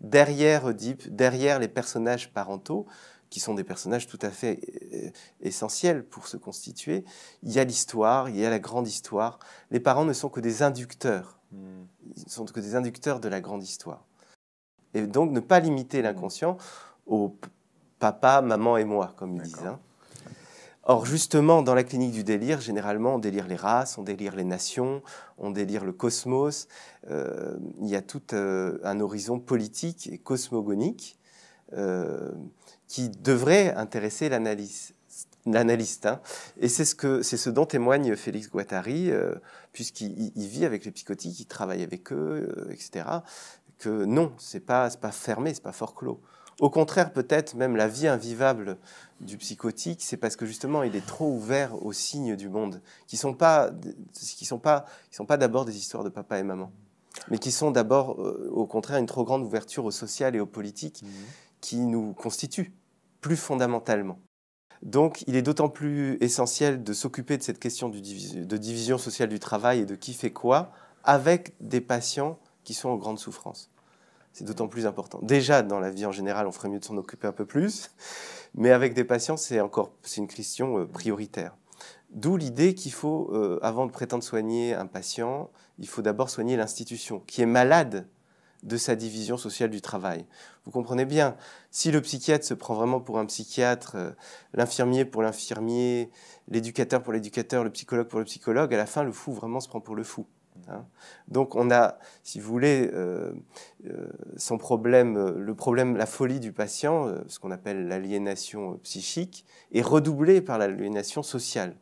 derrière Oedipe, derrière les personnages parentaux, qui sont des personnages tout à fait euh, essentiels pour se constituer, il y a l'histoire, il y a la grande histoire. Les parents ne sont que des inducteurs. Hmm. Ils ne sont que des inducteurs de la grande histoire. Et donc ne pas limiter l'inconscient au papa, maman et moi, comme ils disent. Or, justement, dans la clinique du délire, généralement, on délire les races, on délire les nations, on délire le cosmos. Euh, il y a tout euh, un horizon politique et cosmogonique euh, qui devrait intéresser l'analyste. Hein. Et c'est ce, dont témoigne Félix Guattari, puisqu'il vit avec les psychotiques, il travaille avec eux, etc. Que non, c'est pas, pas fermé, c'est pas fort clos. Au contraire, peut-être même la vie invivable du psychotique, c'est parce que justement il est trop ouvert aux signes du monde, qui sont pas, qui sont pas, sont pas d'abord des histoires de papa et maman, mais qui sont d'abord, euh, au contraire, une trop grande ouverture au social et au politique mhm. qui nous constituent plus fondamentalement. Donc, il est d'autant plus essentiel de s'occuper de cette question de division sociale du travail et de qui fait quoi avec des patients qui sont en grande souffrance c'est d'autant plus important. Déjà, dans la vie en général, on ferait mieux de s'en occuper un peu plus, mais avec des patients, c'est encore une question euh, prioritaire. D'où l'idée qu'il faut, euh, avant de prétendre soigner un patient, il faut d'abord soigner l'institution qui est malade de sa division sociale du travail. Vous comprenez bien, si le psychiatre se prend vraiment pour un psychiatre, euh, l'infirmier pour l'infirmier, l'éducateur pour l'éducateur, le psychologue pour le psychologue, à la fin, le fou vraiment se prend pour le fou. Hein. Donc on a, si vous voulez, euh, euh, son problème, euh, le problème, la folie du patient, ce qu'on appelle l'aliénation psychique, est redoublé par l'aliénation sociale.